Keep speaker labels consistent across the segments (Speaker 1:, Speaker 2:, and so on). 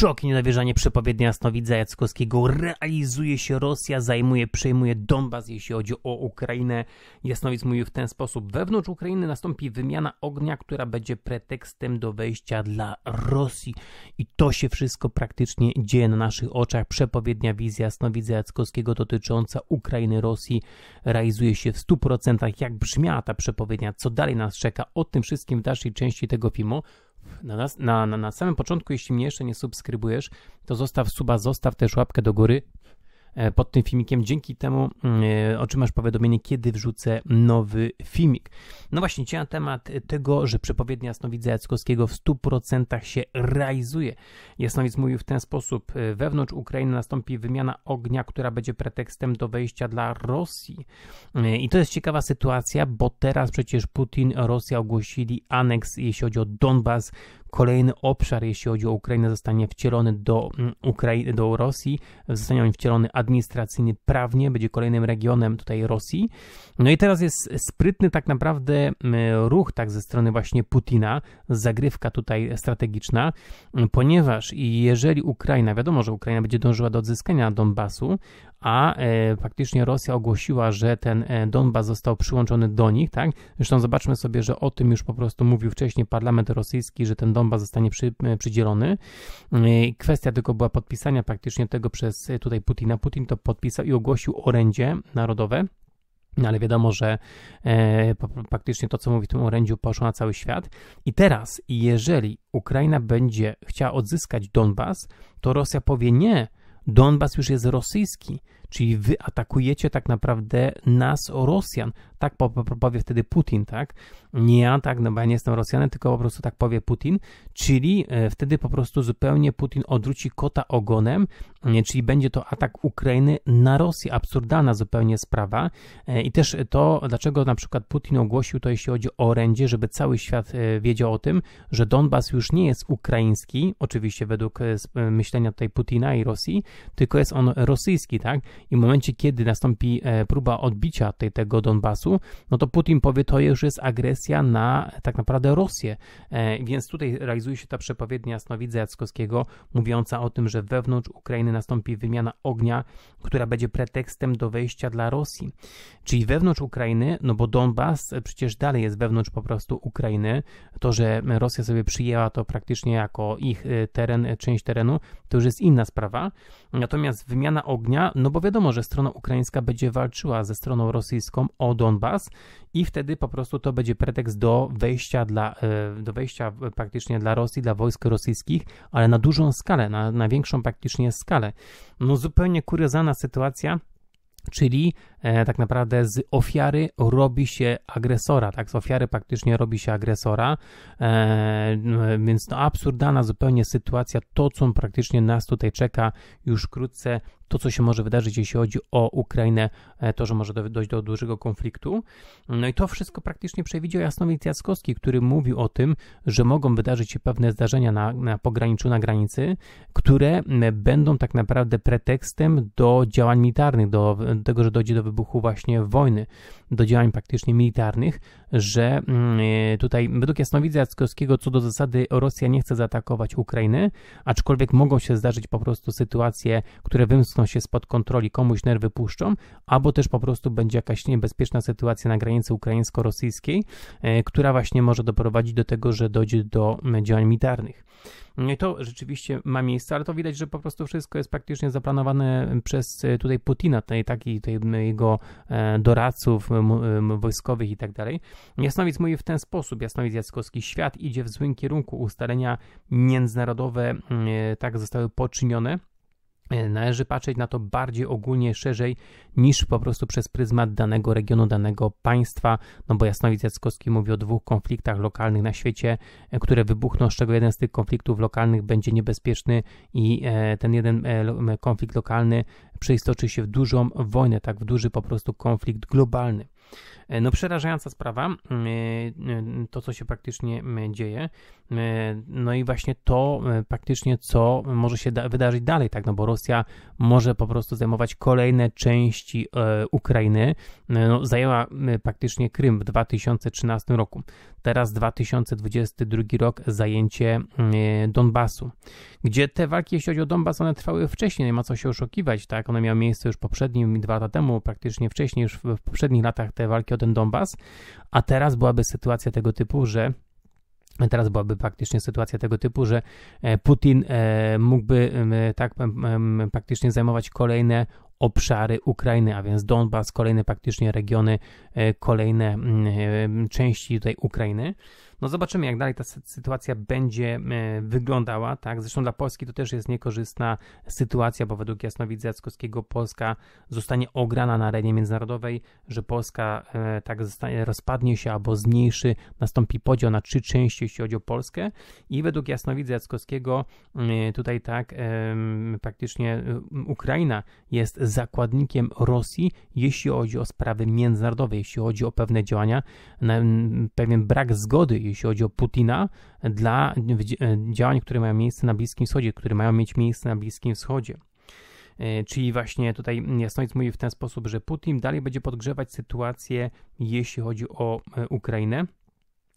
Speaker 1: Szok i niedowierzanie przepowiednia jasnowidza Jackowskiego. Realizuje się Rosja, zajmuje, przejmuje Donbas, jeśli chodzi o Ukrainę. Jasnowidz mówił w ten sposób. Wewnątrz Ukrainy nastąpi wymiana ognia, która będzie pretekstem do wejścia dla Rosji. I to się wszystko praktycznie dzieje na naszych oczach. Przepowiednia wizja jasnowidza Jackowskiego dotycząca Ukrainy, Rosji realizuje się w 100%. Jak brzmiała ta przepowiednia? Co dalej nas czeka? O tym wszystkim w dalszej części tego filmu na, nas, na, na, na samym początku, jeśli mnie jeszcze nie subskrybujesz, to zostaw suba, zostaw też łapkę do góry E, pod tym filmikiem. Dzięki temu mm, e, otrzymasz powiadomienie, kiedy wrzucę nowy filmik. No właśnie, dzisiaj na temat tego, że przepowiednia Jasnowidza Jackowskiego w 100% się realizuje. Jasnowidz mówił w ten sposób, e, wewnątrz Ukrainy nastąpi wymiana ognia, która będzie pretekstem do wejścia dla Rosji. I to jest ciekawa sytuacja, bo teraz przecież Putin, Rosja ogłosili aneks, jeśli chodzi o Donbas, kolejny obszar, jeśli chodzi o Ukrainę, zostanie wcielony do, mm, Ukrai- do Rosji, zostanie on wcielony administracyjnie, prawnie, będzie kolejnym regionem tutaj Rosji. No i teraz jest sprytny tak naprawdę mm, ruch tak ze strony właśnie Putina, zagrywka tutaj strategiczna, mm, ponieważ jeżeli Ukraina, wiadomo, że Ukraina będzie dążyła do odzyskania Donbasu, a e, faktycznie Rosja ogłosiła, że ten e, Donbas został przyłączony do nich, tak? Zresztą zobaczmy sobie, że o tym już po prostu mówił wcześniej parlament rosyjski, że ten Donbas Donbas zostanie przy, e, przydzielony. E, kwestia tylko była podpisania praktycznie tego przez e, tutaj Putina. Putin to podpisał i ogłosił orędzie narodowe. No ale wiadomo, że e, praktycznie to, co mówi w tym orędziu, poszło na cały świat. I teraz, jeżeli Ukraina będzie chciała odzyskać Donbas, to Rosja powie nie, Donbas już jest rosyjski. Czyli wy atakujecie tak naprawdę nas, Rosjan. Tak powie wtedy Putin, tak? Nie ja tak, no bo ja nie jestem Rosjanem, tylko po prostu tak powie Putin. Czyli e, wtedy po prostu zupełnie Putin odwróci kota ogonem, e, czyli będzie to atak Ukrainy na Rosję. Absurdalna zupełnie sprawa. E, I też to, dlaczego na przykład Putin ogłosił to, jeśli chodzi o orędzie, żeby cały świat wiedział o tym, że Donbas już nie jest ukraiński, oczywiście według myślenia tutaj Putina i Rosji, tylko jest on rosyjski, tak? i w momencie, kiedy nastąpi e, próba odbicia tej, tego Donbasu, no to Putin powie, to już jest agresja na tak naprawdę Rosję. E, więc tutaj realizuje się ta przepowiednia Snowidza Jackowskiego, mówiąca o tym, że wewnątrz Ukrainy nastąpi wymiana ognia, która będzie pretekstem do wejścia dla Rosji. Czyli wewnątrz Ukrainy, no bo Donbas przecież dalej jest wewnątrz po prostu Ukrainy, to, że Rosja sobie przyjęła to praktycznie jako ich e, teren, część terenu, to już jest inna sprawa. Natomiast wymiana ognia, no bo wiadomo, wiadomo, że strona ukraińska będzie walczyła ze stroną rosyjską o Donbas i wtedy po prostu to będzie pretekst do wejścia dla, e, do wejścia praktycznie dla Rosji, dla wojsk rosyjskich, ale na dużą skalę, na, na większą praktycznie skalę. No zupełnie kuriozalna sytuacja, Czyli e, tak naprawdę z ofiary robi się agresora, tak? Z ofiary praktycznie robi się agresora, e, no, więc no absurdalna zupełnie sytuacja, to co praktycznie nas tutaj czeka już wkrótce to, co się może wydarzyć, jeśli chodzi o Ukrainę, e, to, że może dojść do dużego konfliktu. No i to wszystko praktycznie przewidział Jasnowic Jackowski, który mówił o tym, że mogą wydarzyć się pewne zdarzenia na, na pograniczu, na granicy, które będą tak naprawdę pretekstem do działań militarnych, do tego, że dojdzie do wybuchu właśnie wojny, do działań praktycznie militarnych, że mm, e, tutaj według jasnowidza Jackowskiego co do zasady Rosja nie chce zaatakować Ukrainy, aczkolwiek mogą się zdarzyć po prostu sytuacje, które wymskną się spod kontroli, komuś nerwy puszczą, albo też po prostu będzie jakaś niebezpieczna sytuacja na granicy ukraińsko-rosyjskiej, e, która właśnie może doprowadzić do tego, że dojdzie do mm, działań militarnych. I to rzeczywiście ma miejsce, ale to widać, że po prostu wszystko jest praktycznie zaplanowane przez e, tutaj Putina, tej, taki, jego e, doradców wojskowych i tak dalej. Jasnowic mówi w ten sposób, Jasnowic Jackowski, świat idzie w złym kierunku, ustalenia międzynarodowe e, tak zostały poczynione, E, należy patrzeć na to bardziej ogólnie, szerzej niż po prostu przez pryzmat danego regionu, danego państwa, no bo Jasnowic Jackowski mówi o dwóch konfliktach lokalnych na świecie, e, które wybuchną, z czego jeden z tych konfliktów lokalnych będzie niebezpieczny i e, ten jeden konflikt lokalny przeistoczy się w dużą wojnę, tak w duży po prostu konflikt globalny. E, no przerażająca sprawa, e, to co się praktycznie dzieje, e, no i właśnie to praktycznie co może się da- wydarzyć dalej, tak, no bo Rosja może po prostu zajmować kolejne części Ukrainy, no, zajęła praktycznie Krym w 2013 roku teraz 2022 rok zajęcie e, Donbasu. Gdzie te walki, jeśli chodzi o Donbas, one trwały wcześniej, nie ma co się oszukiwać, tak? One miały miejsce już poprzednim, dwa lata temu, praktycznie wcześniej, już w poprzednich latach te walki o ten Donbas, a teraz byłaby sytuacja tego typu, że Teraz byłaby praktycznie sytuacja tego typu, że e, Putin e, mógłby tak praktycznie zajmować kolejne obszary Ukrainy, a więc Donbas, kolejne praktycznie regiony, e, kolejne mm, e, części tutaj Ukrainy. No zobaczymy, jak dalej ta sytuacja będzie e, wyglądała, tak? Zresztą dla Polski to też jest niekorzystna sytuacja, bo według Jasnowidza Jackowskiego Polska zostanie ograna na arenie międzynarodowej, że Polska e, tak zostanie, rozpadnie się albo zmniejszy, nastąpi podział na trzy części, jeśli chodzi o Polskę i według Jasnowidza Jackowskiego e, tutaj tak praktycznie Ukraina jest zakładnikiem Rosji, jeśli chodzi o sprawy międzynarodowe, jeśli chodzi o pewne działania, pewien brak zgody, jeśli chodzi o Putina, dla e, działań, które mają miejsce na Bliskim Wschodzie, które mają mieć miejsce na Bliskim Wschodzie. E, czyli właśnie tutaj Jasnowic mówi w ten sposób, że Putin dalej będzie podgrzewać sytuację, jeśli chodzi o e, Ukrainę.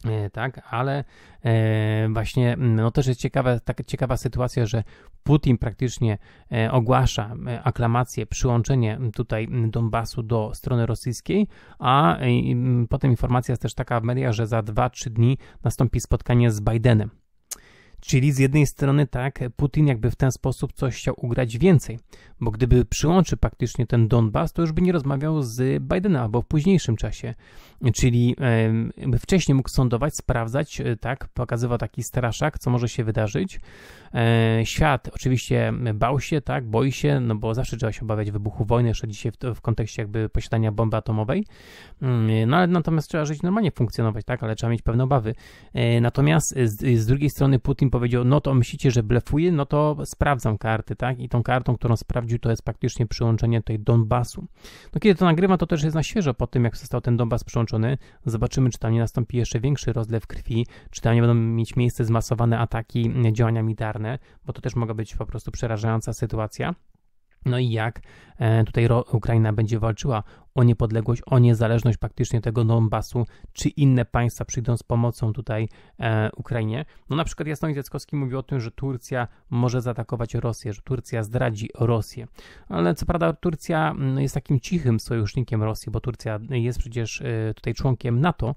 Speaker 1: E, tak, ale e, właśnie no też jest ciekawa, taka ciekawa sytuacja, że Putin praktycznie e, ogłasza aklamację, przyłączenie tutaj Donbasu do strony rosyjskiej, a potem informacja jest też taka w mediach, że za 2-3 dni nastąpi spotkanie z Bidenem. Czyli z jednej strony tak, Putin jakby w ten sposób coś chciał ugrać więcej, bo gdyby przyłączył praktycznie ten Donbas, to już by nie rozmawiał z Bidenem albo w późniejszym czasie. Czyli wcześniej mógł sądować, sprawdzać, e, tak, pokazywał taki straszak, co może się wydarzyć. E, świat oczywiście bał się, tak, boi się, no bo zawsze trzeba się obawiać wybuchu wojny, jeszcze dzisiaj w, w kontekście jakby posiadania bomby atomowej. Mm, no ale natomiast trzeba żyć normalnie, funkcjonować, tak, ale trzeba mieć pewne obawy. E, natomiast z, z drugiej strony Putin powiedział, no to myślicie, że blefuje, no to sprawdzam karty, tak? I tą kartą, którą sprawdził, to jest praktycznie przyłączenie tutaj Donbasu. No kiedy to nagrywa to też jest na świeżo po tym, jak został ten Donbas przyłączony. Zobaczymy, czy tam nie nastąpi jeszcze większy rozlew krwi, czy tam nie będą mieć miejsce zmasowane ataki, działania militarne, bo to też mogła być po prostu przerażająca sytuacja. No i jak e, tutaj Ukraina będzie walczyła o niepodległość, o niezależność praktycznie tego Donbasu, czy inne państwa przyjdą z pomocą tutaj e, Ukrainie. No na przykład Jasnowic Jackowski mówił o tym, że Turcja może zaatakować Rosję, że Turcja zdradzi Rosję. Ale co prawda Turcja mm, jest takim cichym sojusznikiem Rosji, bo Turcja jest przecież e, tutaj członkiem NATO.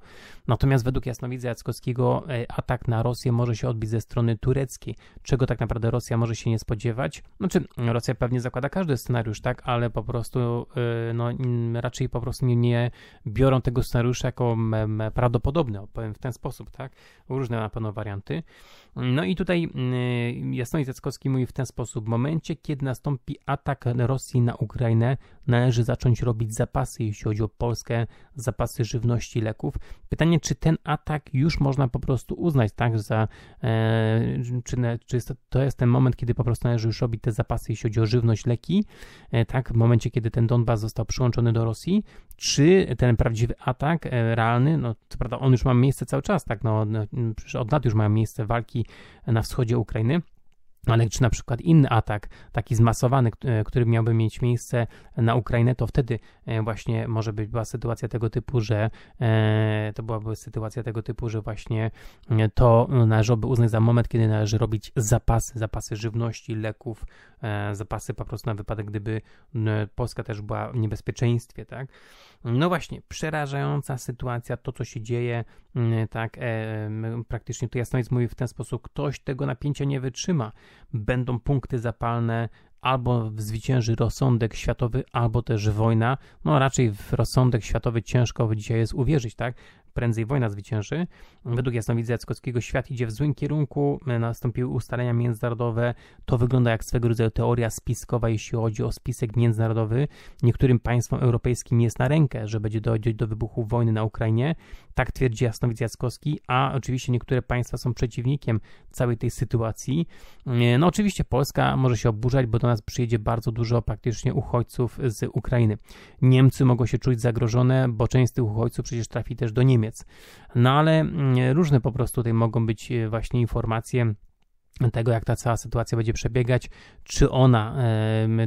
Speaker 1: Natomiast według Jasnowidza Jackowskiego e, atak na Rosję może się odbić ze strony tureckiej, czego tak naprawdę Rosja może się nie spodziewać. Znaczy Rosja pewnie zakłada każdy scenariusz, tak, ale po prostu e, no, mm, raczej po prostu nie, nie biorą tego scenariusza jako prawdopodobne, powiem w ten sposób, tak? Różne na pewno warianty. No i tutaj y, Jasnowidz Zackowski mówi w ten sposób, w momencie, kiedy nastąpi atak Rosji na Ukrainę, należy zacząć robić zapasy, jeśli chodzi o Polskę, zapasy żywności, leków. Pytanie, czy ten atak już można po prostu uznać, tak, za, e, czy, czy jest to, to, jest ten moment, kiedy po prostu należy już robić te zapasy, jeśli chodzi o żywność, leki, e, tak, w momencie, kiedy ten Donbas został przyłączony do Rosji, czy ten prawdziwy atak e, realny, no co prawda on już ma miejsce cały czas, tak, no, no od lat już mają miejsce walki na wschodzie Ukrainy, ale czy na przykład inny atak, taki zmasowany, e, który miałby mieć miejsce na Ukrainę, to wtedy e, właśnie może być była sytuacja tego typu, że e, to byłaby sytuacja tego typu, że właśnie to należałoby uznać za moment, kiedy należy robić zapasy, zapasy żywności, leków, zapasy po prostu na wypadek, gdyby Polska też była w niebezpieczeństwie, tak? No właśnie, przerażająca sytuacja, to co się dzieje, mm, tak, praktycznie to jasno jest mówi w ten sposób, ktoś tego napięcia nie wytrzyma będą punkty zapalne, albo zwycięży rozsądek światowy, albo też wojna. No raczej w rozsądek światowy ciężko dzisiaj jest uwierzyć, tak? prędzej wojna zwycięży. Według jasnowidza Jackowskiego świat idzie w złym kierunku, nastąpiły ustalenia międzynarodowe. To wygląda jak swego rodzaju teoria spiskowa, jeśli chodzi o spisek międzynarodowy. Niektórym państwom europejskim jest na rękę, że będzie dojść do wybuchu wojny na Ukrainie. Tak twierdzi jasnowidz Jackowski, a oczywiście niektóre państwa są przeciwnikiem całej tej sytuacji. No oczywiście Polska może się oburzać, bo do nas przyjedzie bardzo dużo praktycznie uchodźców z Ukrainy. Niemcy mogą się czuć zagrożone, bo część z tych uchodźców przecież trafi też do Niemiec. Niemiec. No ale mm, różne po prostu tutaj mogą być e, właśnie informacje tego, jak ta cała sytuacja będzie przebiegać, czy ona,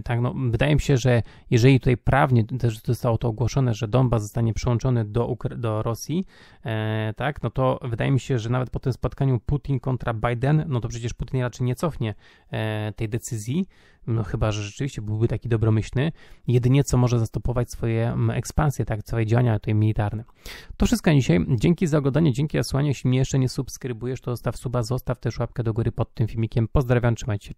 Speaker 1: tak, no, wydaje mi się, że jeżeli tutaj prawnie też zostało to ogłoszone, że Donbas zostanie przyłączony do, Ukra do Rosji, e, tak, no to wydaje mi się, że nawet po tym spotkaniu Putin kontra Biden, no to przecież Putin raczej nie cofnie e, tej decyzji, no chyba, że rzeczywiście byłby taki dobromyślny, jedynie co może zastopować swoje mm, ekspansje, tak, swoje działania tutaj militarne. To wszystko na dzisiaj. Dzięki za oglądanie, dzięki za słuchanie. Jeśli mnie jeszcze nie subskrybujesz, to zostaw suba, zostaw też łapkę do góry pod tym filmikiem. Pozdrawiam, trzymajcie się.